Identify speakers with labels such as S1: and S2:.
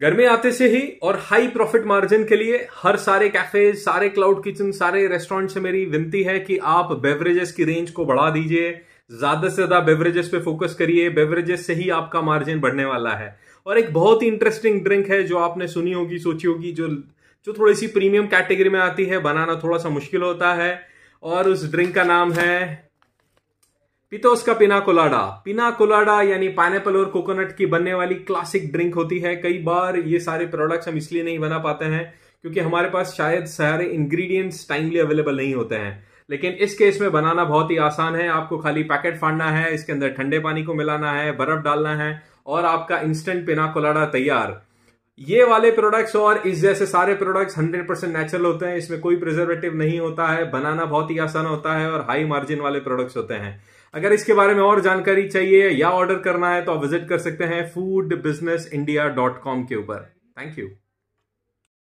S1: घर में आते से ही और हाई प्रॉफिट मार्जिन के लिए हर सारे कैफे सारे क्लाउड किचन सारे रेस्टोरेंट से मेरी विनती है कि आप बेवरेजेस की रेंज को बढ़ा दीजिए ज्यादा से ज्यादा बेवरेजेस पे फोकस करिए बेवरेजेस से ही आपका मार्जिन बढ़ने वाला है और एक बहुत ही इंटरेस्टिंग ड्रिंक है जो आपने सुनी होगी सोची होगी जो जो थोड़ी सी प्रीमियम कैटेगरी में आती है बनाना थोड़ा सा मुश्किल होता है और उस ड्रिंक का नाम है पितोस का पिना कोलाडा पिना कोलाडा यानी पाइनएपल और कोकोनट की बनने वाली क्लासिक ड्रिंक होती है कई बार ये सारे प्रोडक्ट्स हम इसलिए नहीं बना पाते हैं क्योंकि हमारे पास शायद सारे इंग्रेडिएंट्स टाइमली अवेलेबल नहीं होते हैं लेकिन इस केस में बनाना बहुत ही आसान है आपको खाली पैकेट फाड़ना है इसके अंदर ठंडे पानी को मिलाना है बर्फ डालना है और आपका इंस्टेंट पिना कोलाडा तैयार ये वाले प्रोडक्ट्स और इस जैसे सारे प्रोडक्ट्स 100% नेचुरल होते हैं इसमें कोई प्रिजर्वेटिव नहीं होता है बनाना बहुत ही आसान होता है और हाई मार्जिन वाले प्रोडक्ट्स होते हैं अगर इसके बारे में और जानकारी चाहिए या ऑर्डर करना है तो आप विजिट कर सकते हैं food business India dot com के ऊपर थैंक यू